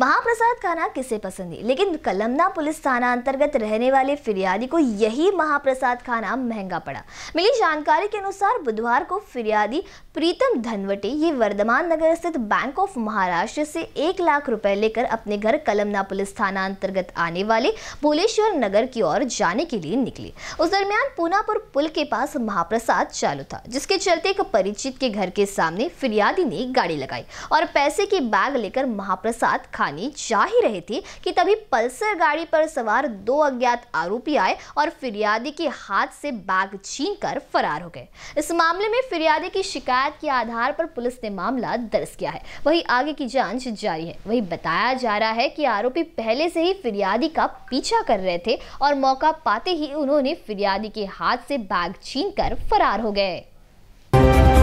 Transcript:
महाप्रसाद खाना किसे पसंद है लेकिन कलमना पुलिस थाना अंतर्गत रहने वाले फिरियादी को यही महाप्रसाद खाना महंगा पड़ा मिली जानकारी के अनुसार बुधवार को फिरियादी प्रीतम धनवटे ये वर्धमान नगर स्थित बैंक ऑफ महाराष्ट्र से एक लाख रुपए लेकर अपने घर कलमना पुलिस थाना अंतर्गत आने वाले भोलेश्वर नगर की ओर जाने के लिए निकली उस दरमियान पूनापुर पुल के पास महाप्रसाद चालू था जिसके चलते एक परिचित के घर के सामने फिरियादी ने गाड़ी लगाई और पैसे के बैग लेकर महाप्रसाद खा छुपाने जा ही रही थी कि तभी पल्सर गाड़ी पर सवार दो अज्ञात आरोपी आए और फिरियादी के हाथ से बैग छीन कर फरार हो गए इस मामले में फिरियादी की शिकायत के आधार पर पुलिस ने मामला दर्ज किया है वही आगे की जांच जारी है वही बताया जा रहा है कि आरोपी पहले से ही फिरियादी का पीछा कर रहे थे और मौका पाते ही उन्होंने फिरियादी के हाथ से बैग छीन फरार हो गए